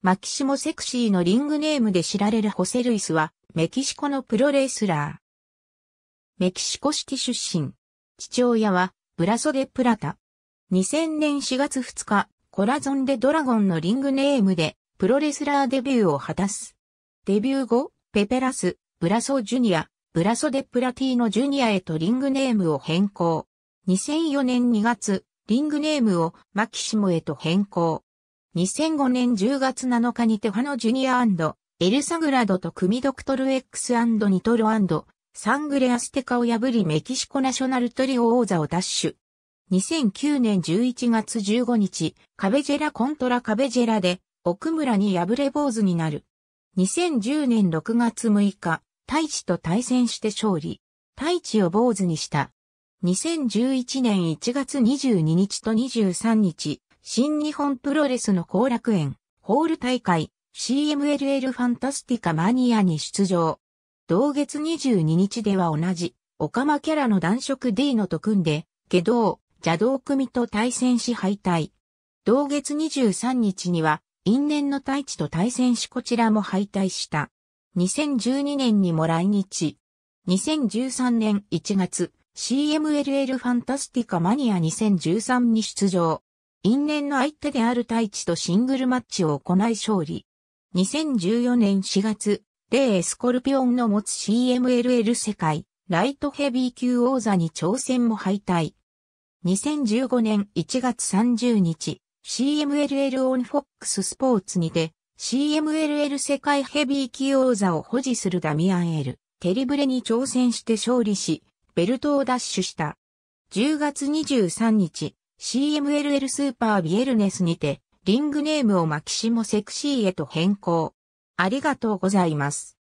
マキシモセクシーのリングネームで知られるホセルイスは、メキシコのプロレスラー。メキシコシティ出身。父親は、ブラソデ・プラタ。2000年4月2日、コラゾンでドラゴンのリングネームで、プロレスラーデビューを果たす。デビュー後、ペペラス、ブラソジュニア、ブラソデ・プラティーノジュニアへとリングネームを変更。2004年2月、リングネームをマキシモへと変更。2005年10月7日にテファノジュニアエルサグラドと組ドクトル X& ニトロサングレアステカを破りメキシコナショナルトリオ王座を奪取。2009年11月15日、カベジェラコントラカベジェラで奥村に敗れ坊主になる。2010年6月6日、太一と対戦して勝利。太一を坊主にした。2011年1月22日と23日、新日本プロレスの後楽園、ホール大会、CMLL ファンタスティカマニアに出場。同月22日では同じ、オカマキャラの男色 D のと組んで、下道、邪道組と対戦し敗退。同月23日には、因縁の大地と対戦しこちらも敗退した。2012年にも来日。2013年1月、CMLL ファンタスティカマニア2013に出場。因縁の相手である太一とシングルマッチを行い勝利。2014年4月、レイ・スコルピオンの持つ CMLL 世界、ライトヘビー級王座に挑戦も敗退。2015年1月30日、CMLL オンフォックススポーツにて、CMLL 世界ヘビー級王座を保持するダミアン・エル、テリブレに挑戦して勝利し、ベルトを奪取した。10月23日、CMLL スーパービエルネスにて、リングネームをマキシモセクシーへと変更。ありがとうございます。